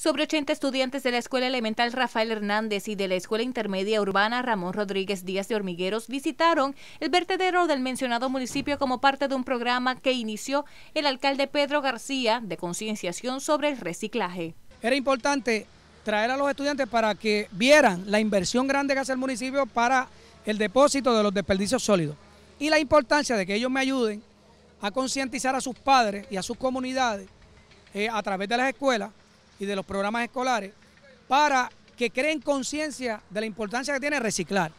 sobre 80 estudiantes de la Escuela Elemental Rafael Hernández y de la Escuela Intermedia Urbana Ramón Rodríguez Díaz de Hormigueros visitaron el vertedero del mencionado municipio como parte de un programa que inició el alcalde Pedro García de concienciación sobre el reciclaje. Era importante traer a los estudiantes para que vieran la inversión grande que hace el municipio para el depósito de los desperdicios sólidos y la importancia de que ellos me ayuden a concientizar a sus padres y a sus comunidades eh, a través de las escuelas y de los programas escolares para que creen conciencia de la importancia que tiene reciclar.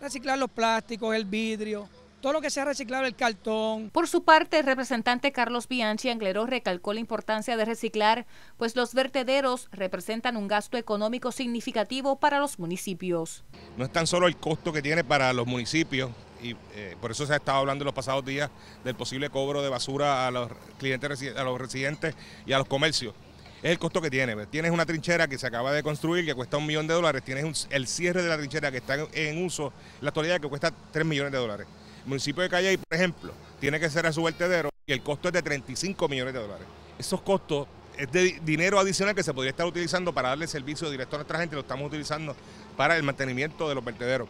Reciclar los plásticos, el vidrio, todo lo que sea reciclado el cartón. Por su parte, el representante Carlos Bianchi Angleró recalcó la importancia de reciclar, pues los vertederos representan un gasto económico significativo para los municipios. No es tan solo el costo que tiene para los municipios, y eh, por eso se ha estado hablando en los pasados días del posible cobro de basura a los clientes, a los residentes y a los comercios es el costo que tiene. Tienes una trinchera que se acaba de construir que cuesta un millón de dólares, tienes el cierre de la trinchera que está en, uso en la actualidad que cuesta 3 millones de dólares. El municipio de Calle, por ejemplo, tiene que cerrar su vertedero y el costo es de 35 millones de dólares. Esos costos es de dinero adicional que se podría estar utilizando para darle servicio directo a nuestra gente, lo estamos utilizando para el mantenimiento de los vertederos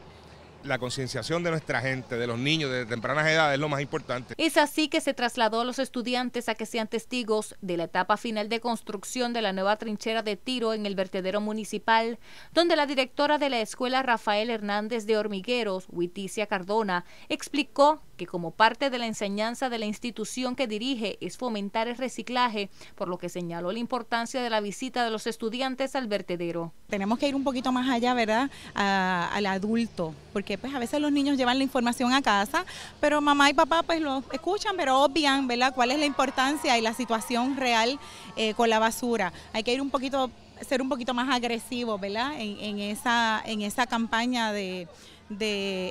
la concienciación de nuestra gente, de los niños de tempranas edades, es lo más importante. Es así que se trasladó a los estudiantes a que sean testigos de la etapa final de construcción de la nueva trinchera de tiro en el vertedero municipal, donde la directora de la escuela Rafael Hernández de Hormigueros, Witicia Cardona, explicó que como parte de la enseñanza de la institución que dirige es fomentar el reciclaje, por lo que señaló la importancia de la visita de los estudiantes al vertedero. Tenemos que ir un poquito más allá, ¿verdad?, al adulto, porque pues a veces los niños llevan la información a casa, pero mamá y papá pues lo escuchan, pero obvian, ¿verdad?, cuál es la importancia y la situación real eh, con la basura. Hay que ir un poquito ser un poquito más agresivo, ¿verdad? En, en, esa, en esa campaña de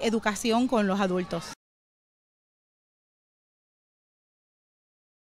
educación con los adultos.